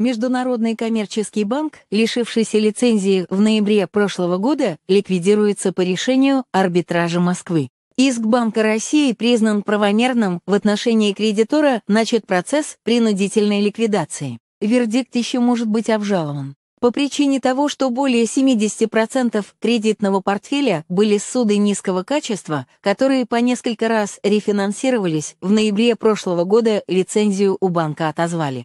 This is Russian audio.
Международный коммерческий банк, лишившийся лицензии в ноябре прошлого года, ликвидируется по решению арбитража Москвы. Иск Банка России признан правомерным в отношении кредитора, начат процесс принудительной ликвидации. Вердикт еще может быть обжалован. По причине того, что более 70% кредитного портфеля были суды низкого качества, которые по несколько раз рефинансировались, в ноябре прошлого года лицензию у банка отозвали.